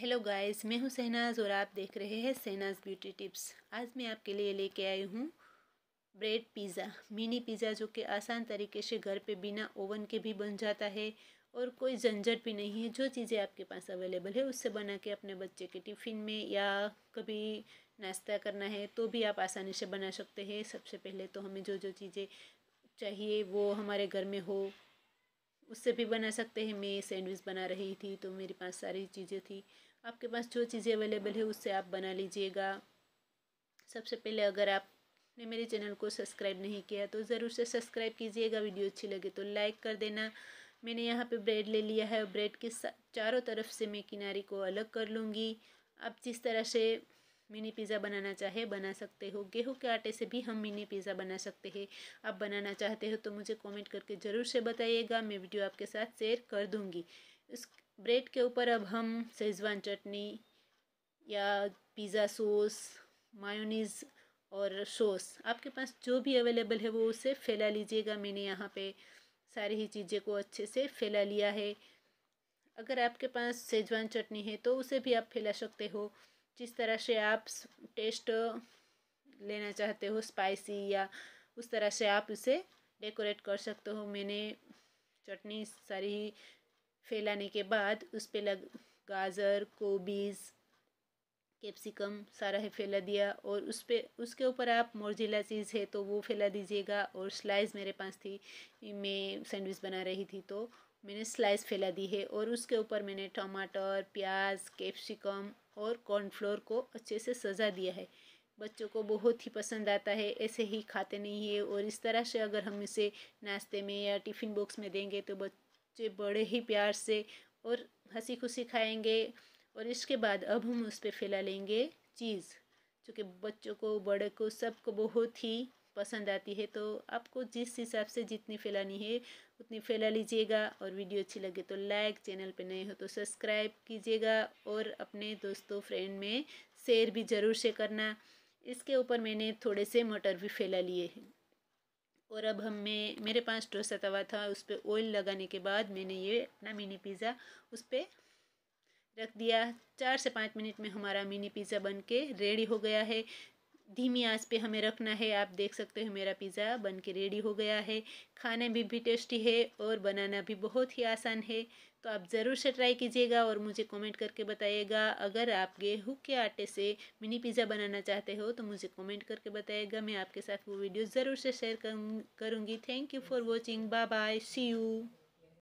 hello guys मैं हूं सहनाज और आप देख रहे हैं सहनाज ब्यूटी टिप्स आज मैं आपके लिए लेके आई हूं ब्रेड पिज़्ज़ा मिनी पिज़्ज़ा जो कि आसान तरीके से घर पे बिना ओवन के भी बन जाता है और कोई झंझट भी नहीं है जो चीज़ें आपके पास अवेलेबल है उससे बना के अपने बच्चे के टिफ़िन में या कभी नाश्ता करना है तो भी आप आसानी से बना सकते हैं सबसे पहले तो हमें जो जो चीज़ें चाहिए वो हमारे घर में हो उससे भी बना सकते हैं मैं सैंडविच बना रही थी तो मेरे पास सारी चीज़ें थी आपके पास जो चीज़ें अवेलेबल है उससे आप बना लीजिएगा सबसे पहले अगर आपने मेरे चैनल को सब्सक्राइब नहीं किया तो ज़रूर से सब्सक्राइब कीजिएगा वीडियो अच्छी लगे तो लाइक कर देना मैंने यहाँ पे ब्रेड ले लिया है ब्रेड के चारों तरफ से मैं किनारी को अलग कर लूँगी आप जिस तरह से मिनी पिज़्ज़ा बनाना चाहे बना सकते हो गेहूं के आटे से भी हम मिनी पिज़्ज़ा बना सकते हैं आप बनाना चाहते हो तो मुझे कॉमेंट करके ज़रूर से बताइएगा मैं वीडियो आपके साथ शेयर कर दूँगी उस ब्रेड के ऊपर अब हम सेजवान चटनी या पिज़्ज़ा सॉस मायोनीज़ और सॉस आपके पास जो भी अवेलेबल है वो उसे फैला लीजिएगा मैंने यहाँ पे सारी ही चीज़ें को अच्छे से फैला लिया है अगर आपके पास सेजवान चटनी है तो उसे भी आप फैला सकते हो जिस तरह से आप टेस्ट लेना चाहते हो स्पाइसी या उस तरह से आप उसे डेकोरेट कर सकते हो मैंने चटनी सारी फैलाने के बाद उस पर लग गाजर कोबीज़ कैप्सिकम सारा है फैला दिया और उस पर उसके ऊपर आप मोरजिला चीज़ है तो वो फैला दीजिएगा और स्लाइस मेरे पास थी मैं सैंडविच बना रही थी तो मैंने स्लाइस फैला दी है और उसके ऊपर मैंने टमाटर प्याज कैप्सिकम और कॉर्नफ्लोर को अच्छे से सजा दिया है बच्चों को बहुत ही पसंद आता है ऐसे ही खाते नहीं है और इस तरह से अगर हम इसे नाश्ते में या टिफ़िन बॉक्स में देंगे तो बच्चे बड़े ही प्यार से और हंसी खुशी खाएंगे और इसके बाद अब हम उस पर फैला लेंगे चीज़ चूँकि बच्चों को बड़े को सबको बहुत ही पसंद आती है तो आपको जिस हिसाब से जितनी फैलानी है उतनी फैला लीजिएगा और वीडियो अच्छी लगे तो लाइक चैनल पे नए हो तो सब्सक्राइब कीजिएगा और अपने दोस्तों फ्रेंड में शेयर भी ज़रूर से करना इसके ऊपर मैंने थोड़े से मटर भी फैला लिए हैं और अब हम मैं मेरे पास डोसा तवा था उस पर ऑयल लगाने के बाद मैंने ये अपना मिनी पिज़्ज़ा उस पर रख दिया चार से पाँच मिनट में हमारा मिनी पिज़्ज़ा बन के रेडी हो गया है धीमी आंच पे हमें रखना है आप देख सकते हो मेरा पिज़्ज़ा बन के रेडी हो गया है खाने में भी, भी टेस्टी है और बनाना भी बहुत ही आसान है तो आप ज़रूर से ट्राई कीजिएगा और मुझे कमेंट करके बताइएगा अगर आप गेहूँ के आटे से मिनी पिज़्ज़ा बनाना चाहते हो तो मुझे कमेंट करके बताइएगा मैं आपके साथ वो वीडियो ज़रूर से शेयर करूँगी thank you for watching bye bye see you